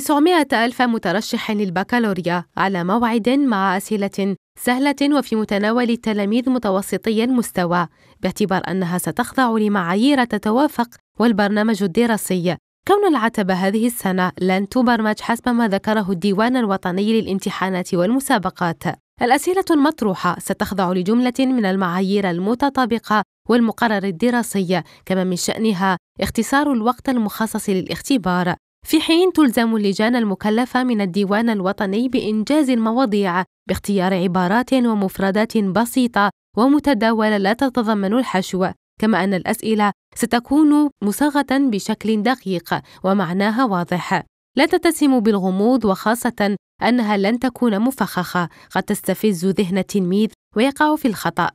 900 ألف مترشح للبكالوريا على موعد مع أسئلة سهلة وفي متناول التلاميذ متوسطي المستوى باعتبار أنها ستخضع لمعايير تتوافق والبرنامج الدراسي كون العتبة هذه السنة لن تبرمج حسب ما ذكره الديوان الوطني للامتحانات والمسابقات الأسئلة المطروحة ستخضع لجملة من المعايير المتطابقة والمقرر الدراسي كما من شأنها اختصار الوقت المخصص للاختبار في حين تلزم اللجان المكلفة من الديوان الوطني بإنجاز المواضيع باختيار عبارات ومفردات بسيطة ومتداولة لا تتضمن الحشو، كما أن الأسئلة ستكون مصاغة بشكل دقيق ومعناها واضح. لا تتسم بالغموض وخاصة أنها لن تكون مفخخة، قد تستفز ذهن التلميذ ويقع في الخطأ.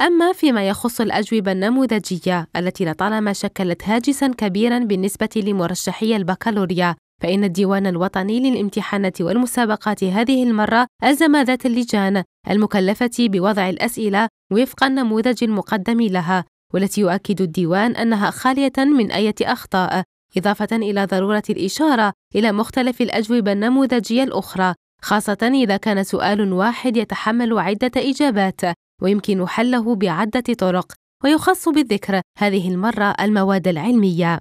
أما فيما يخص الأجوبة النموذجية التي لطالما شكلت هاجسا كبيرا بالنسبة لمرشحي البكالوريا فإن الديوان الوطني للامتحانات والمسابقات هذه المرة ألزم ذات اللجان المكلفة بوضع الأسئلة وفق النموذج المقدم لها والتي يؤكد الديوان أنها خالية من أية أخطاء إضافة إلى ضرورة الإشارة إلى مختلف الأجوبة النموذجية الأخرى خاصة إذا كان سؤال واحد يتحمل عدة إجابات ويمكن حله بعدة طرق ويخص بالذكر هذه المرة المواد العلمية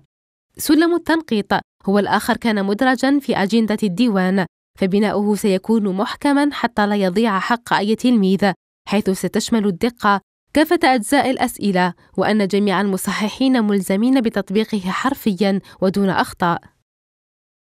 سلم التنقيط هو الآخر كان مدرجا في أجندة الديوان فبناؤه سيكون محكما حتى لا يضيع حق أي تلميذ حيث ستشمل الدقة كافة أجزاء الأسئلة وأن جميع المصححين ملزمين بتطبيقه حرفيا ودون أخطاء